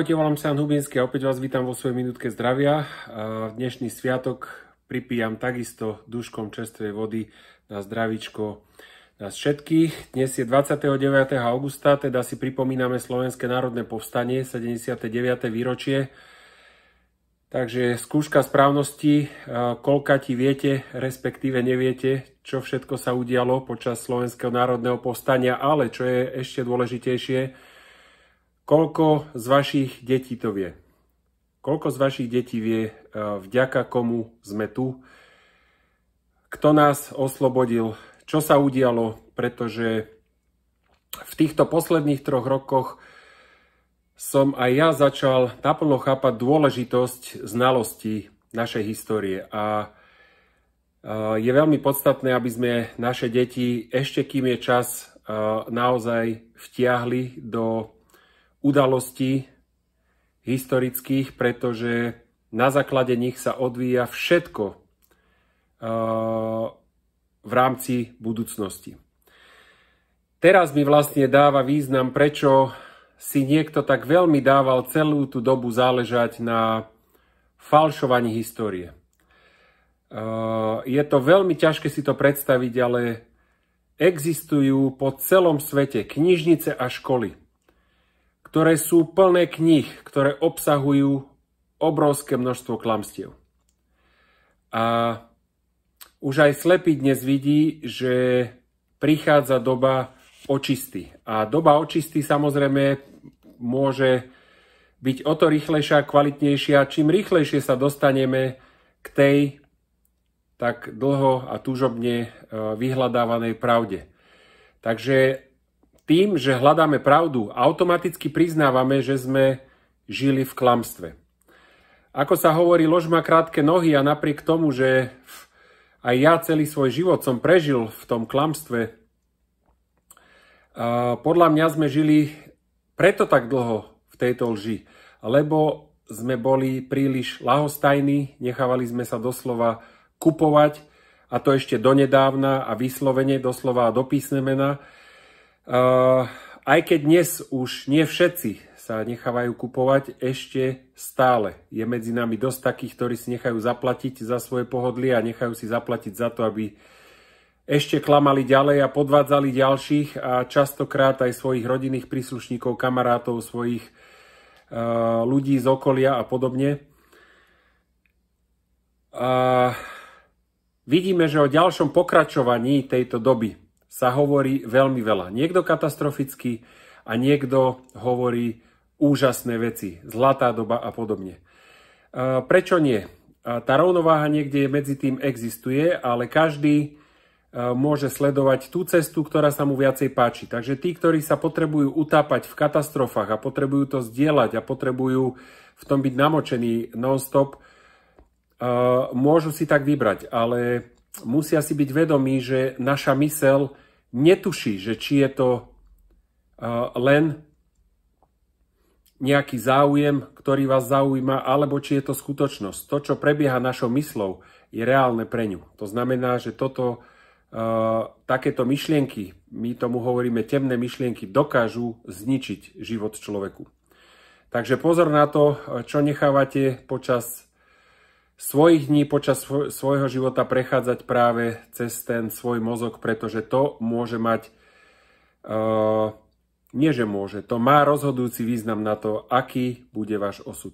Ahojte, volám sa Jan Hubinský a opäť vás vítam vo svojej minútke zdravia. Dnešný sviatok pripíjam takisto duškom čerstvej vody na zdravičko nás všetkých. Dnes je 29. augusta, teda si pripomíname Slovenské národné povstanie, 79. výročie. Takže skúška správnosti, koľka ti viete, respektíve neviete, čo všetko sa udialo počas Slovenského národného povstania, ale čo je ešte dôležitejšie, Koľko z vašich detí to vie? Koľko z vašich detí vie, e, vďaka komu sme tu? Kto nás oslobodil? Čo sa udialo? Pretože v týchto posledných troch rokoch som aj ja začal naplno chápať dôležitosť znalosti našej histórie. A e, je veľmi podstatné, aby sme naše deti ešte kým je čas e, naozaj vtiahli do udalostí historických, pretože na základe nich sa odvíja všetko uh, v rámci budúcnosti. Teraz mi vlastne dáva význam, prečo si niekto tak veľmi dával celú tú dobu záležať na falšovaní histórie. Uh, je to veľmi ťažké si to predstaviť, ale existujú po celom svete knižnice a školy, ktoré sú plné kníh, ktoré obsahujú obrovské množstvo klamstiev. A už aj slepý dnes vidí, že prichádza doba očisty. A doba očisty samozrejme môže byť o to rýchlejšia a kvalitnejšia, čím rýchlejšie sa dostaneme k tej tak dlho a túžobne e, vyhľadávanej pravde. Takže tým, že hľadáme pravdu, automaticky priznávame, že sme žili v klamstve. Ako sa hovorí, lož má krátke nohy a napriek tomu, že aj ja celý svoj život som prežil v tom klamstve, podľa mňa sme žili preto tak dlho v tejto lži, lebo sme boli príliš lahostajní, nechávali sme sa doslova kupovať, a to ešte donedávna a vyslovene, doslova a do písmena, aj keď dnes už nie všetci sa nechávajú kupovať, ešte stále je medzi nami dosť takých, ktorí si nechajú zaplatiť za svoje pohodlie a nechajú si zaplatiť za to, aby ešte klamali ďalej a podvádzali ďalších a častokrát aj svojich rodinných príslušníkov, kamarátov, svojich e, ľudí z okolia a podobne. A vidíme, že o ďalšom pokračovaní tejto doby sa hovorí veľmi veľa. Niekto katastroficky a niekto hovorí úžasné veci, zlatá doba a podobne. E, prečo nie? E, tá rovnováha niekde medzi tým existuje, ale každý e, môže sledovať tú cestu, ktorá sa mu viacej páči. Takže tí, ktorí sa potrebujú utápať v katastrofách a potrebujú to zdieľať a potrebujú v tom byť namočení non-stop, môžu si tak vybrať. Ale musia si byť vedomí, že naša mysel netuší, že či je to uh, len nejaký záujem, ktorý vás zaujíma, alebo či je to skutočnosť. To, čo prebieha našou myslou, je reálne pre ňu. To znamená, že toto, uh, takéto myšlienky, my tomu hovoríme temné myšlienky, dokážu zničiť život človeku. Takže pozor na to, čo nechávate počas svojich dní počas svojho života prechádzať práve cez ten svoj mozog, pretože to môže mať, uh, nie že môže, to má rozhodujúci význam na to, aký bude váš osud.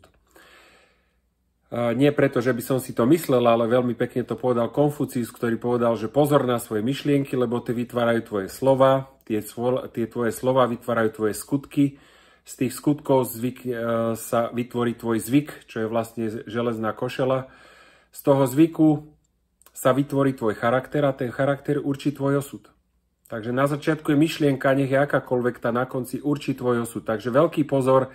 Eh, nie preto, že by som si to myslel, ale veľmi pekne to povedal Konfucius, ktorý povedal, že pozor na svoje myšlienky, lebo tie vytvárajú tvoje slova, tie, tie tvoje slova vytvárajú tvoje skutky, z tých skutkov zvyk, e, sa vytvorí tvoj zvyk, čo je vlastne železná košela. Z toho zvyku sa vytvorí tvoj charakter a ten charakter určí tvoj osud. Takže na začiatku je myšlienka, nech je akákoľvek, tá na konci určí tvoj osud. Takže veľký pozor, e,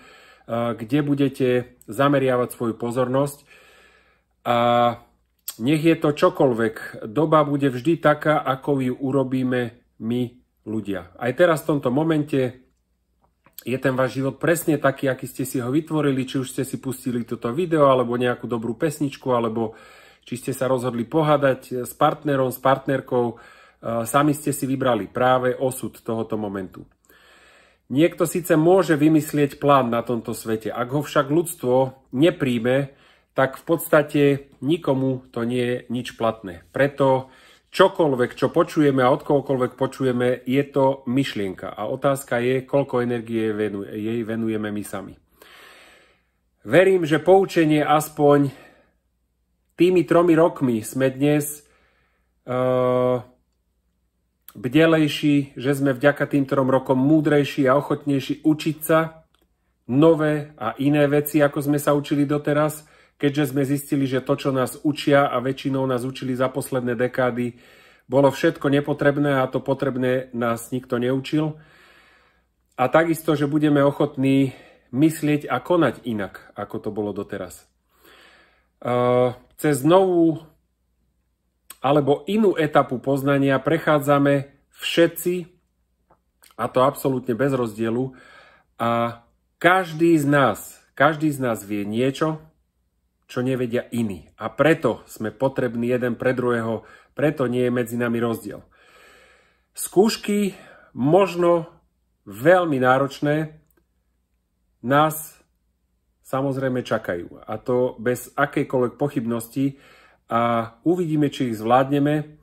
kde budete zameriavať svoju pozornosť. A nech je to čokoľvek, doba bude vždy taká, ako ju urobíme my ľudia. Aj teraz v tomto momente je ten váš život presne taký, aký ste si ho vytvorili, či už ste si pustili toto video, alebo nejakú dobrú pesničku, alebo či ste sa rozhodli pohádať eh, s partnerom, s partnerkou, eh, sami ste si vybrali práve osud tohoto momentu. Niekto síce môže vymyslieť plán na tomto svete, ak ho však ľudstvo nepríjme, tak v podstate nikomu to nie je nič platné. Preto čokoľvek, čo počujeme a odkoľkoľvek počujeme, je to myšlienka. A otázka je, koľko energie jej venujeme my sami. Verím, že poučenie aspoň tými tromi rokmi sme dnes uh, bdelejší, že sme vďaka tým trom rokom múdrejší a ochotnejší učiť sa nové a iné veci, ako sme sa učili doteraz – keďže sme zistili, že to, čo nás učia a väčšinou nás učili za posledné dekády, bolo všetko nepotrebné a to potrebné nás nikto neučil. A takisto, že budeme ochotní myslieť a konať inak, ako to bolo doteraz. E, cez novú alebo inú etapu poznania prechádzame všetci, a to absolútne bez rozdielu, a každý z nás, každý z nás vie niečo, čo nevedia iní. A preto sme potrební jeden pre druhého, preto nie je medzi nami rozdiel. Skúšky, možno veľmi náročné, nás samozrejme čakajú. A to bez akejkoľvek pochybnosti. A uvidíme, či ich zvládneme.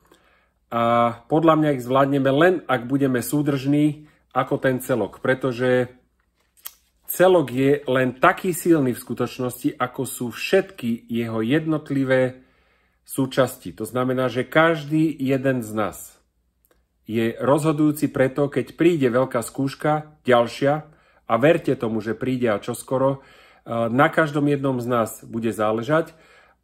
A podľa mňa ich zvládneme len, ak budeme súdržní ako ten celok. Pretože Celok je len taký silný v skutočnosti, ako sú všetky jeho jednotlivé súčasti. To znamená, že každý jeden z nás je rozhodujúci preto, keď príde veľká skúška, ďalšia, a verte tomu, že príde a čoskoro, eh, na každom jednom z nás bude záležať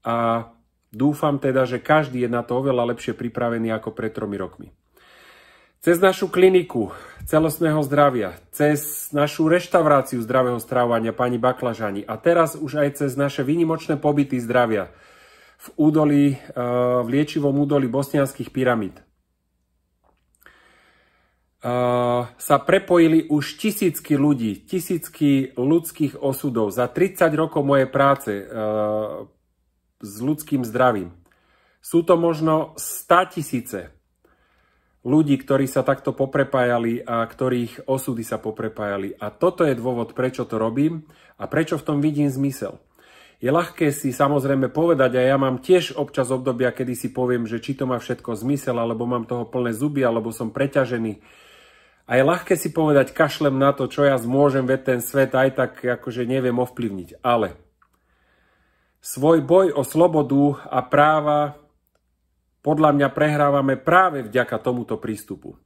a dúfam teda, že každý je na to oveľa lepšie pripravený ako pred tromi rokmi. Cez našu kliniku celostného zdravia, cez našu reštauráciu zdravého strávania pani Baklažani a teraz už aj cez naše výnimočné pobyty zdravia v údolí, e, v liečivom údolí bosnianských pyramíd e, sa prepojili už tisícky ľudí, tisícky ľudských osudov za 30 rokov mojej práce e, s ľudským zdravím. Sú to možno 100 tisíce, ľudí, ktorí sa takto poprepájali a ktorých osudy sa poprepájali. A toto je dôvod, prečo to robím a prečo v tom vidím zmysel. Je ľahké si samozrejme povedať, a ja mám tiež občas obdobia, kedy si poviem, že či to má všetko zmysel, alebo mám toho plné zuby, alebo som preťažený. A je ľahké si povedať, kašlem na to, čo ja zmôžem, veď ten svet aj tak akože neviem ovplyvniť. Ale svoj boj o slobodu a práva podľa mňa prehrávame práve vďaka tomuto prístupu.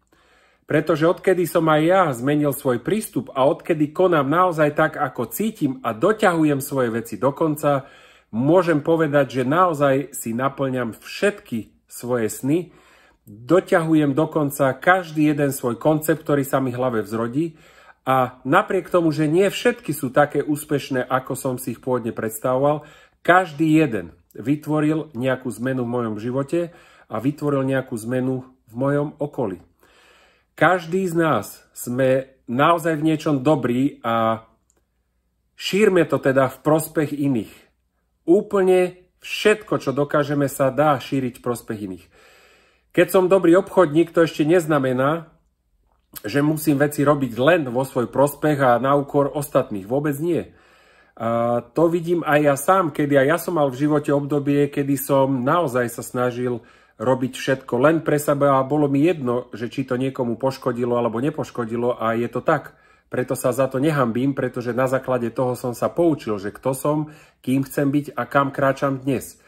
Pretože odkedy som aj ja zmenil svoj prístup a odkedy konám naozaj tak, ako cítim a doťahujem svoje veci do konca, môžem povedať, že naozaj si naplňam všetky svoje sny, doťahujem do konca každý jeden svoj koncept, ktorý sa mi hlave vzrodí a napriek tomu, že nie všetky sú také úspešné, ako som si ich pôvodne predstavoval, každý jeden vytvoril nejakú zmenu v mojom živote a vytvoril nejakú zmenu v mojom okolí. Každý z nás sme naozaj v niečom dobrý a šírme to teda v prospech iných. Úplne všetko, čo dokážeme, sa dá šíriť v prospech iných. Keď som dobrý obchodník, to ešte neznamená, že musím veci robiť len vo svoj prospech a na úkor ostatných. Vôbec nie to vidím aj ja sám, kedy aj ja som mal v živote obdobie, kedy som naozaj sa snažil robiť všetko len pre seba a bolo mi jedno, že či to niekomu poškodilo alebo nepoškodilo a je to tak. Preto sa za to nehambím, pretože na základe toho som sa poučil, že kto som, kým chcem byť a kam kráčam dnes.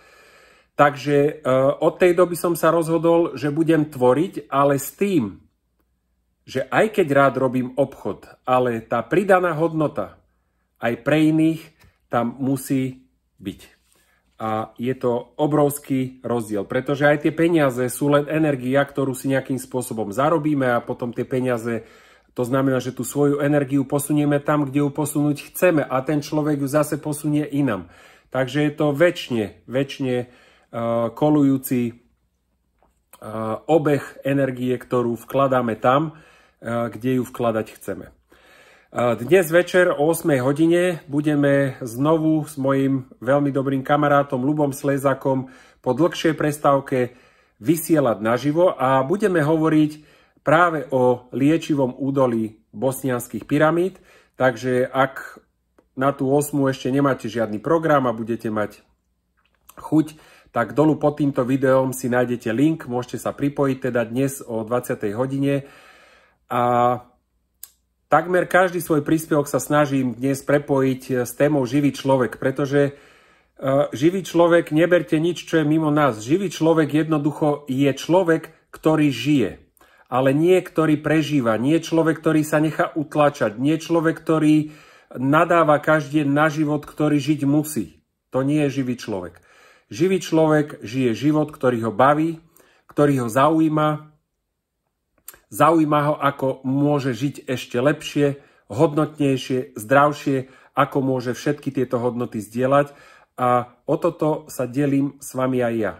Takže e, od tej doby som sa rozhodol, že budem tvoriť, ale s tým, že aj keď rád robím obchod, ale tá pridaná hodnota, aj pre iných tam musí byť. A je to obrovský rozdiel, pretože aj tie peniaze sú len energia, ktorú si nejakým spôsobom zarobíme a potom tie peniaze, to znamená, že tú svoju energiu posunieme tam, kde ju posunúť chceme a ten človek ju zase posunie inam. Takže je to väčšine, väčšine uh, kolujúci uh, obeh energie, ktorú vkladáme tam, uh, kde ju vkladať chceme. Dnes večer o 8 hodine budeme znovu s mojim veľmi dobrým kamarátom Lubom Slezakom po dlhšej prestávke vysielať naživo a budeme hovoriť práve o liečivom údolí bosnianských pyramíd. Takže ak na tú 8 ešte nemáte žiadny program a budete mať chuť, tak dolu pod týmto videom si nájdete link, môžete sa pripojiť teda dnes o 20. hodine a Takmer každý svoj príspevok sa snažím dnes prepojiť eh, s témou živý človek, pretože eh, živý človek, neberte nič, čo je mimo nás. Živý človek jednoducho je človek, ktorý žije, ale nie ktorý prežíva, nie človek, ktorý sa nechá utlačať, nie človek, ktorý nadáva každý deň na život, ktorý žiť musí. To nie je živý človek. Živý človek žije život, ktorý ho baví, ktorý ho zaujíma, Zaujíma ho, ako môže žiť ešte lepšie, hodnotnejšie, zdravšie, ako môže všetky tieto hodnoty zdieľať. A o toto sa delím s vami aj ja.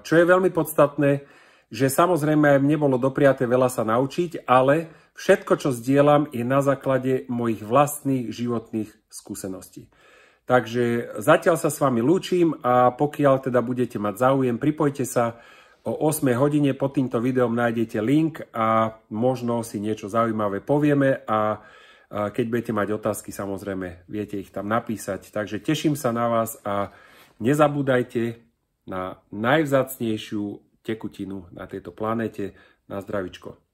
Čo je veľmi podstatné, že samozrejme mne bolo dopriaté veľa sa naučiť, ale všetko, čo zdieľam, je na základe mojich vlastných životných skúseností. Takže zatiaľ sa s vami lúčim a pokiaľ teda budete mať záujem, pripojte sa O 8 hodine pod týmto videom nájdete link a možno si niečo zaujímavé povieme a keď budete mať otázky, samozrejme, viete ich tam napísať. Takže teším sa na vás a nezabúdajte na najvzácnejšiu tekutinu na tejto planete. Na zdravičko.